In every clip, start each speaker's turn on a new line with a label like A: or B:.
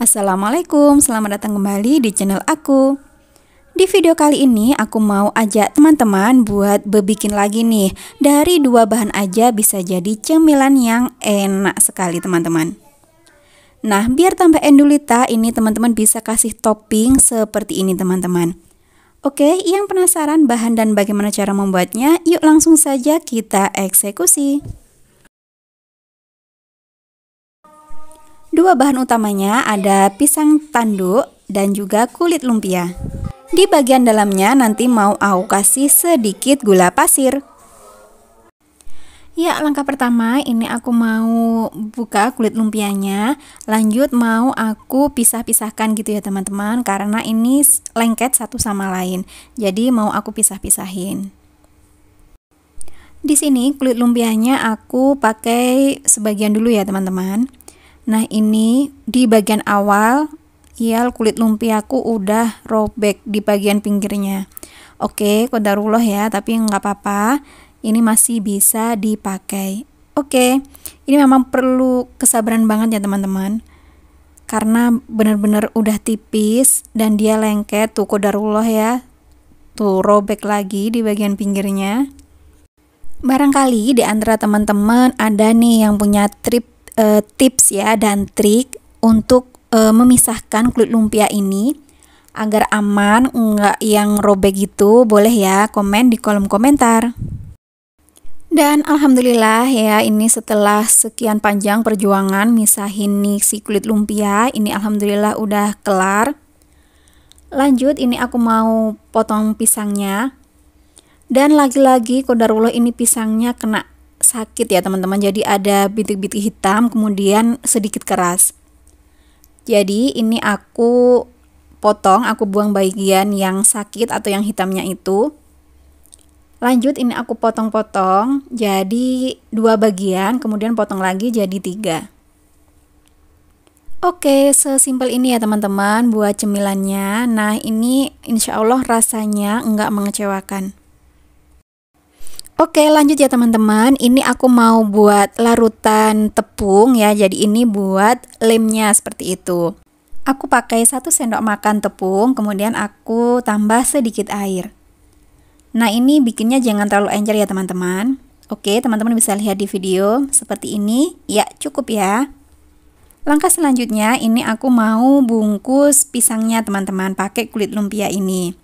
A: Assalamualaikum, selamat datang kembali di channel aku Di video kali ini aku mau ajak teman-teman buat bebikin lagi nih Dari dua bahan aja bisa jadi cemilan yang enak sekali teman-teman Nah biar tambah endulita ini teman-teman bisa kasih topping seperti ini teman-teman Oke, yang penasaran bahan dan bagaimana cara membuatnya, yuk langsung saja kita eksekusi. Dua bahan utamanya ada pisang tanduk dan juga kulit lumpia. Di bagian dalamnya nanti mau aku kasih sedikit gula pasir. Ya, langkah pertama ini aku mau buka kulit lumpianya. Lanjut mau aku pisah-pisahkan gitu ya, teman-teman, karena ini lengket satu sama lain. Jadi mau aku pisah-pisahin. Di sini kulit lumpianya aku pakai sebagian dulu ya, teman-teman. Nah, ini di bagian awal ya kulit lumpiaku udah robek di bagian pinggirnya. Oke, kodarullah ya, tapi nggak apa-apa. Ini masih bisa dipakai. Oke, ini memang perlu kesabaran banget ya teman-teman. Karena benar-benar udah tipis dan dia lengket tuh kodarullah ya. Tuh robek lagi di bagian pinggirnya. Barangkali di antara teman-teman ada nih yang punya trip uh, tips ya dan trik untuk uh, memisahkan kulit lumpia ini agar aman, enggak yang robek gitu, boleh ya komen di kolom komentar. Dan alhamdulillah ya ini setelah sekian panjang perjuangan misahin nih si kulit lumpia, ini alhamdulillah udah kelar. Lanjut ini aku mau potong pisangnya. Dan lagi-lagi kodarullah ini pisangnya kena sakit ya teman-teman. Jadi ada bintik-bintik hitam kemudian sedikit keras. Jadi ini aku potong, aku buang bagian yang sakit atau yang hitamnya itu. Lanjut ini aku potong-potong jadi dua bagian, kemudian potong lagi jadi tiga. Oke, sesimpel ini ya teman-teman buat cemilannya. Nah ini insya Allah rasanya nggak mengecewakan. Oke lanjut ya teman-teman Ini aku mau buat larutan tepung ya Jadi ini buat lemnya seperti itu Aku pakai satu sendok makan tepung Kemudian aku tambah sedikit air Nah ini bikinnya jangan terlalu encer ya teman-teman Oke teman-teman bisa lihat di video Seperti ini Ya cukup ya Langkah selanjutnya ini aku mau bungkus pisangnya teman-teman pakai kulit lumpia ini.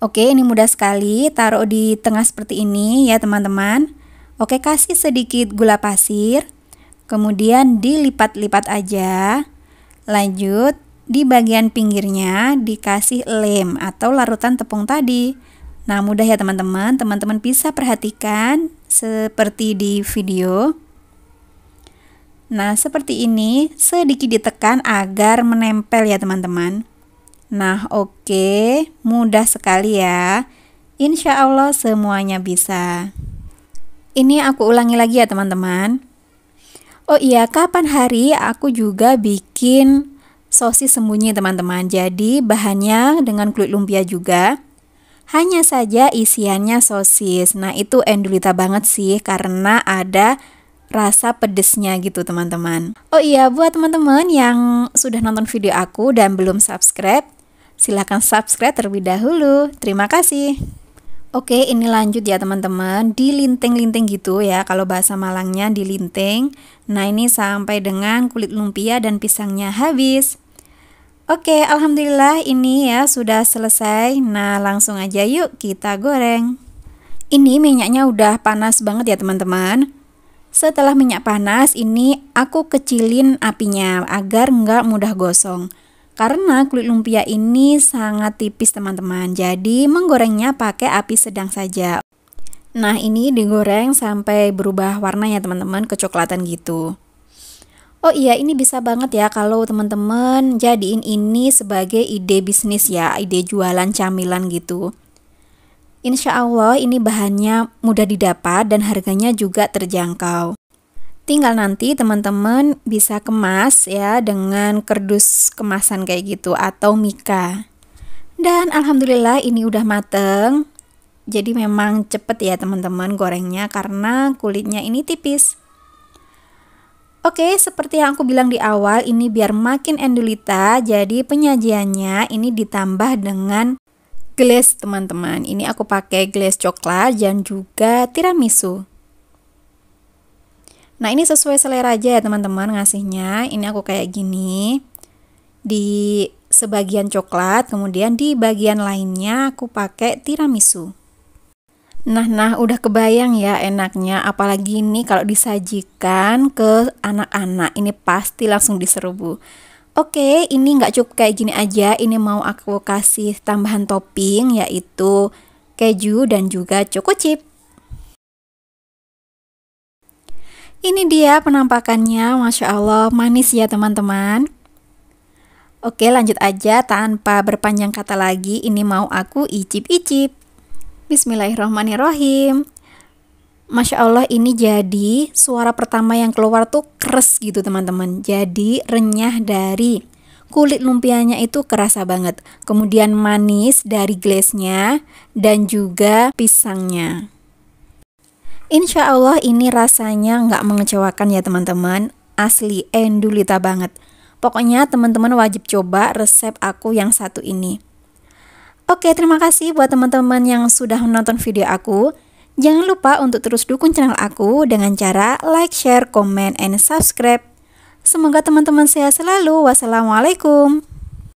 A: Oke, ini mudah sekali. Taruh di tengah seperti ini ya, teman-teman. Oke, kasih sedikit gula pasir. Kemudian dilipat-lipat aja. Lanjut, di bagian pinggirnya dikasih lem atau larutan tepung tadi. Nah, mudah ya teman-teman. Teman-teman bisa perhatikan seperti di video. Nah, seperti ini, sedikit ditekan agar menempel ya teman-teman. Nah, oke, okay. mudah sekali ya. Insya Allah semuanya bisa. Ini aku ulangi lagi ya, teman-teman. Oh iya, kapan hari aku juga bikin sosis sembunyi, teman-teman. Jadi, bahannya dengan kulit lumpia juga. Hanya saja isiannya sosis. Nah, itu endulita banget sih karena ada rasa pedesnya gitu, teman-teman. Oh iya, buat teman-teman yang sudah nonton video aku dan belum subscribe, silahkan subscribe terlebih dahulu. Terima kasih. Oke, ini lanjut ya teman-teman. Di linting-linting gitu ya, kalau bahasa Malangnya di linting. Nah, ini sampai dengan kulit lumpia dan pisangnya habis. Oke, alhamdulillah ini ya sudah selesai. Nah, langsung aja yuk kita goreng. Ini minyaknya udah panas banget ya teman-teman. Setelah minyak panas, ini aku kecilin apinya agar nggak mudah gosong. Karena kulit lumpia ini sangat tipis teman-teman, jadi menggorengnya pakai api sedang saja. Nah ini digoreng sampai berubah warna ya teman-teman, kecoklatan gitu. Oh iya, ini bisa banget ya kalau teman-teman jadiin ini sebagai ide bisnis ya, ide jualan camilan gitu. Insya Allah ini bahannya mudah didapat dan harganya juga terjangkau. Tinggal nanti teman-teman bisa kemas ya dengan kerdus kemasan kayak gitu atau mika. Dan alhamdulillah ini udah mateng. Jadi memang cepet ya teman-teman gorengnya karena kulitnya ini tipis. Oke, seperti yang aku bilang di awal, ini biar makin endulita, jadi penyajiannya ini ditambah dengan glaze teman-teman. Ini aku pakai glaze coklat dan juga tiramisu. Nah ini sesuai selera aja ya teman-teman ngasihnya. Ini aku kayak gini di sebagian coklat, kemudian di bagian lainnya aku pakai tiramisu. Nah, nah, udah kebayang ya enaknya, apalagi ini kalau disajikan ke anak-anak, ini pasti langsung diserbu. Oke, ini nggak cukup kayak gini aja, ini mau aku kasih tambahan topping yaitu keju dan juga choco chip. Ini dia penampakannya, Masya Allah, manis ya teman-teman. Oke lanjut aja, tanpa berpanjang kata lagi, ini mau aku icip-icip. Bismillahirrahmanirrahim. Masya Allah ini jadi suara pertama yang keluar tuh keras gitu teman-teman. Jadi renyah dari kulit lumpianya itu kerasa banget. Kemudian manis dari glaze-nya dan juga pisangnya. Insya Allah ini rasanya nggak mengecewakan ya teman-teman. Asli endulita banget. Pokoknya teman-teman wajib coba resep aku yang satu ini. Oke, terima kasih buat teman-teman yang sudah menonton video aku. Jangan lupa untuk terus dukung channel aku dengan cara like, share, comment, and subscribe. Semoga teman-teman sehat selalu. Wassalamualaikum.